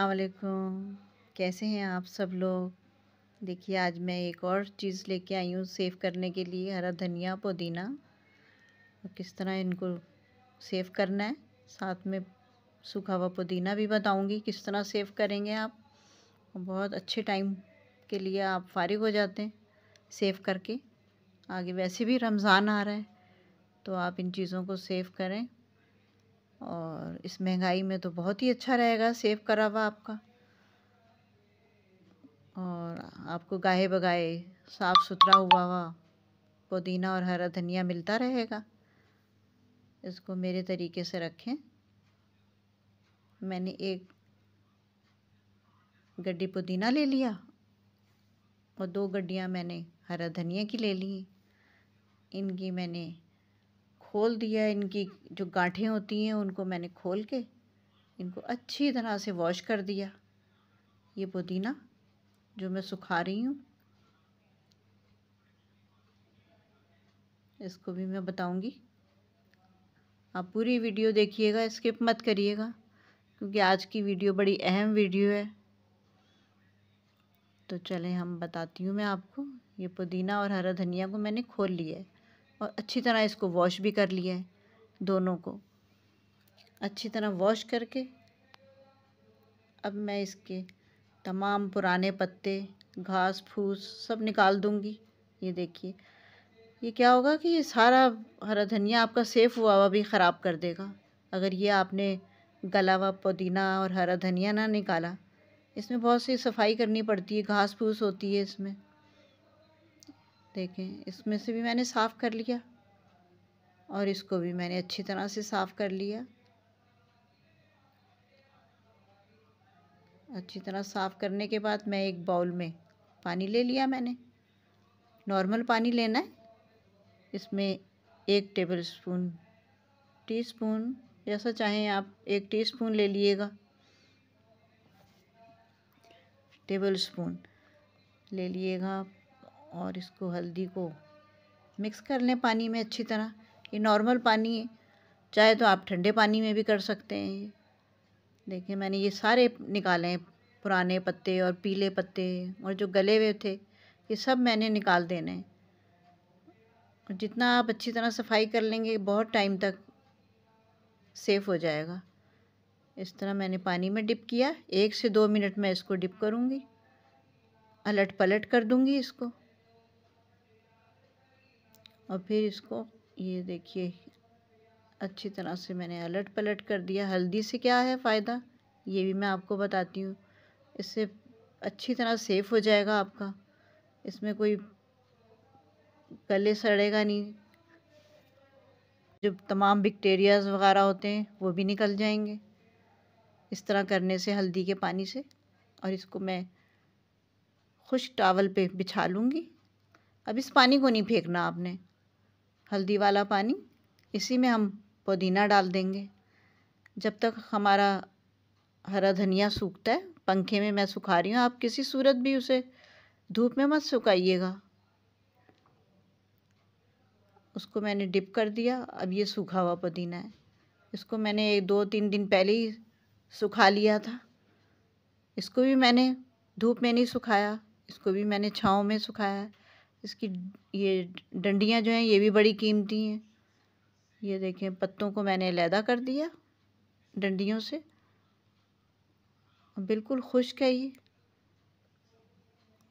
अलकुम कैसे हैं आप सब लोग देखिए आज मैं एक और चीज़ लेके आई हूँ सेव करने के लिए हरा धनिया पुदीना और किस तरह इनको सेव करना है साथ में सूखा हुआ पुदीना भी बताऊँगी किस तरह सेव करेंगे आप बहुत अच्छे टाइम के लिए आप फारिग हो जाते हैं सेव करके आगे वैसे भी रमज़ान आ रहा है तो आप इन चीज़ों को सेव करें और इस महंगाई में तो बहुत ही अच्छा रहेगा सेव करा हुआ आपका और आपको गाहे बगाए साफ़ सुथरा हुआ हुआ पुदीना और हरा धनिया मिलता रहेगा इसको मेरे तरीके से रखें मैंने एक गड्ढी पुदीना ले लिया और दो गड्डियाँ मैंने हरा धनिया की ले ली इनकी मैंने खोल दिया इनकी जो गांठें होती हैं उनको मैंने खोल के इनको अच्छी तरह से वॉश कर दिया ये पुदीना जो मैं सुखा रही हूँ इसको भी मैं बताऊँगी आप पूरी वीडियो देखिएगा स्किप मत करिएगा क्योंकि आज की वीडियो बड़ी अहम वीडियो है तो चलें हम बताती हूँ मैं आपको ये पुदीना और हरा धनिया को मैंने खोल लिया है और अच्छी तरह इसको वॉश भी कर लिया है दोनों को अच्छी तरह वॉश करके अब मैं इसके तमाम पुराने पत्ते घास फूस सब निकाल दूँगी ये देखिए ये क्या होगा कि ये सारा हरा धनिया आपका सेफ़ हुआ हुआ भी ख़राब कर देगा अगर ये आपने गला हुआ पुदीना और हरा धनिया ना निकाला इसमें बहुत सी सफाई करनी पड़ती है घास फूस होती है इसमें देखें इसमें से भी मैंने साफ़ कर लिया और इसको भी मैंने अच्छी तरह से साफ़ कर लिया अच्छी तरह साफ़ करने के बाद मैं एक बाउल में पानी ले लिया मैंने नॉर्मल पानी लेना है इसमें एक टेबल स्पून टी स्पून जैसा चाहें आप एक टी स्पून ले लीजिएगा टेबल स्पून ले लीजिएगा आप और इसको हल्दी को मिक्स कर लें पानी में अच्छी तरह ये नॉर्मल पानी है चाहे तो आप ठंडे पानी में भी कर सकते हैं ये देखिए मैंने ये सारे निकाले हैं पुराने पत्ते और पीले पत्ते और जो गले हुए थे ये सब मैंने निकाल देने हैं और जितना आप अच्छी तरह सफाई कर लेंगे बहुत टाइम तक सेफ़ हो जाएगा इस तरह मैंने पानी में डिप किया एक से दो मिनट में इसको डिप करूँगी अलट पलट कर दूँगी इसको और फिर इसको ये देखिए अच्छी तरह से मैंने अलट पलट कर दिया हल्दी से क्या है फ़ायदा ये भी मैं आपको बताती हूँ इससे अच्छी तरह सेफ़ हो जाएगा आपका इसमें कोई गले सड़ेगा नहीं जो तमाम बैक्टीरियाज़ वगैरह होते हैं वो भी निकल जाएंगे इस तरह करने से हल्दी के पानी से और इसको मैं खुश टावल पे बिछा लूँगी अब इस पानी को नहीं फेंकना आपने हल्दी वाला पानी इसी में हम पुदीना डाल देंगे जब तक हमारा हरा धनिया सूखता है पंखे में मैं सुखा रही हूँ आप किसी सूरत भी उसे धूप में मत सुखाइएगा उसको मैंने डिप कर दिया अब ये सूखा हुआ पुदीना है इसको मैंने एक दो तीन दिन पहले ही सुखा लिया था इसको भी मैंने धूप में नहीं सुखाया इसको भी मैंने छाँव में सुखाया इसकी ये डंडियाँ जो हैं ये भी बड़ी कीमती हैं ये देखें पत्तों को मैंने अलहदा कर दिया डंडियों से बिल्कुल खुश्क है ये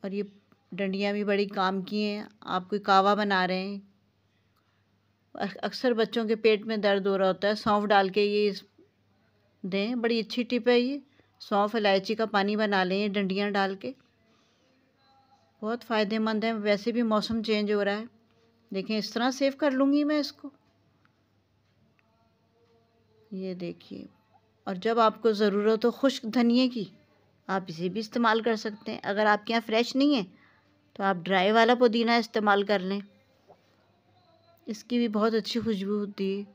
और ये डंडियाँ भी बड़ी काम की हैं आप कोई कावा बना रहे हैं अक्सर बच्चों के पेट में दर्द हो रहा होता है सौंफ डाल के ये इस दें बड़ी अच्छी टिप है ये सौंफ इलायची का पानी बना लें डंडियाँ डाल के बहुत फ़ायदेमंद है वैसे भी मौसम चेंज हो रहा है देखें इस तरह सेव कर लूँगी मैं इसको ये देखिए और जब आपको ज़रूरत हो खुश्क धनिए की आप इसे भी इस्तेमाल कर सकते हैं अगर आपके यहाँ फ्रेश नहीं है तो आप ड्राई वाला पुदीना इस्तेमाल कर लें इसकी भी बहुत अच्छी खुशबू होती है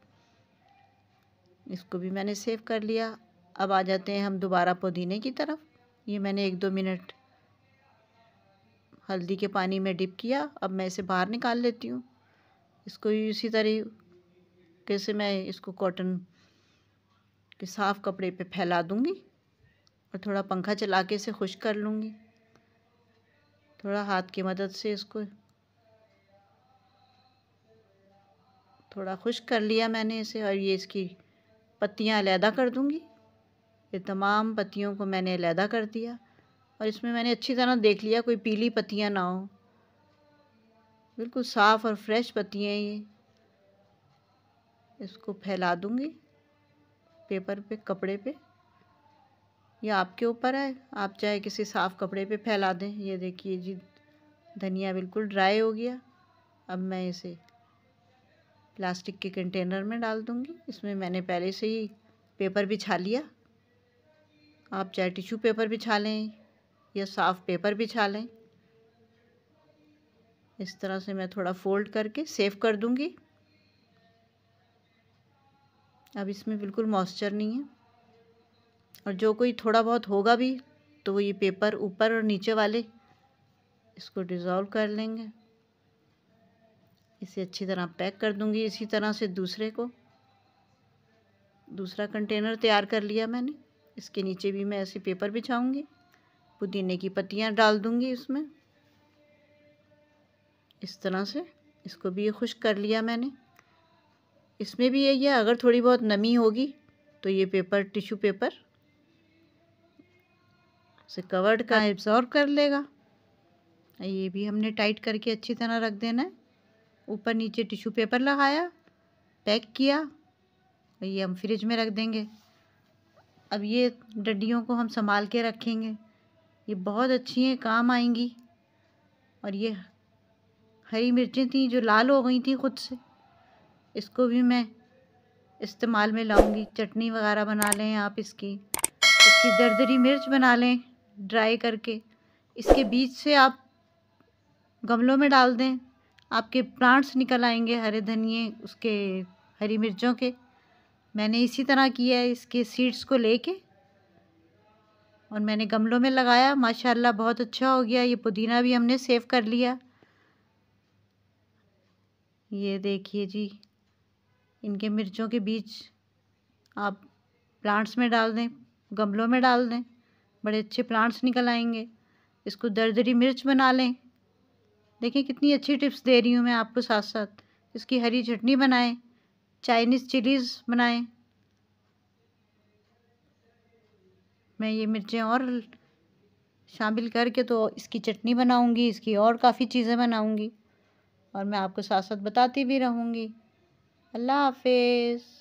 इसको भी मैंने सेव कर लिया अब आ जाते हैं हम दोबारा पुदीने की तरफ ये मैंने एक दो मिनट हल्दी के पानी में डिप किया अब मैं इसे बाहर निकाल लेती हूँ इसको इसी तरीके से मैं इसको कॉटन के साफ़ कपड़े पे फैला दूँगी और थोड़ा पंखा चला के इसे खुश कर लूँगी थोड़ा हाथ की मदद से इसको थोड़ा खुश कर लिया मैंने इसे और ये इसकी पत्तियाँ अलहदा कर दूँगी ये तमाम पत्तियों को मैंने अलहदा कर दिया और इसमें मैंने अच्छी तरह देख लिया कोई पीली पत्तियाँ ना हो बिल्कुल साफ़ और फ्रेश पत्तियाँ ये इसको फैला दूँगी पेपर पे कपड़े पे ये आपके ऊपर है आप चाहे किसी साफ़ कपड़े पे फैला दें ये देखिए जी धनिया बिल्कुल ड्राई हो गया अब मैं इसे प्लास्टिक के कंटेनर में डाल दूँगी इसमें मैंने पहले से ही पेपर बिछा लिया आप चाहे टिश्यू पेपर बिछा लें या साफ पेपर बिछा लें इस तरह से मैं थोड़ा फोल्ड करके सेव कर दूंगी अब इसमें बिल्कुल मॉइस्चर नहीं है और जो कोई थोड़ा बहुत होगा भी तो वो ये पेपर ऊपर और नीचे वाले इसको डिज़ोल्व कर लेंगे इसे अच्छी तरह पैक कर दूंगी इसी तरह से दूसरे को दूसरा कंटेनर तैयार कर लिया मैंने इसके नीचे भी मैं ऐसे पेपर बिछाऊंगी पुदीने की पत्तियाँ डाल दूँगी इसमें इस तरह से इसको भी ये खुश्क कर लिया मैंने इसमें भी यही है अगर थोड़ी बहुत नमी होगी तो ये पेपर टिश्यू पेपर से कवर्ड का एब्ज़ॉर्ब कर लेगा ये भी हमने टाइट करके अच्छी तरह रख देना है ऊपर नीचे टिश्यू पेपर लगाया पैक किया और ये हम फ्रिज में रख देंगे अब ये डंडियों को हम संभाल के रखेंगे ये बहुत अच्छी हैं काम आएंगी और ये हरी मिर्चें थी जो लाल हो गई थी ख़ुद से इसको भी मैं इस्तेमाल में लाऊंगी चटनी वगैरह बना लें आप इसकी इसकी दरदरी मिर्च बना लें ड्राई करके इसके बीज से आप गमलों में डाल दें आपके प्लांट्स निकल आएंगे हरे धनिए उसके हरी मिर्चों के मैंने इसी तरह किया है इसके सीड्स को लेके और मैंने गमलों में लगाया माशाल्लाह बहुत अच्छा हो गया ये पुदीना भी हमने सेव कर लिया ये देखिए जी इनके मिर्चों के बीज आप प्लांट्स में डाल दें गमलों में डाल दें बड़े अच्छे प्लांट्स निकल आएंगे इसको दरदरी मिर्च बना लें देखें कितनी अच्छी टिप्स दे रही हूँ मैं आपको साथ साथ इसकी हरी चटनी बनाएं चाइनीज़ चिलीज़ बनाएं मैं ये मिर्चें और शामिल करके तो इसकी चटनी बनाऊंगी इसकी और काफ़ी चीज़ें बनाऊंगी और मैं आपको साथ साथ बताती भी रहूँगी अल्लाह हाफिज़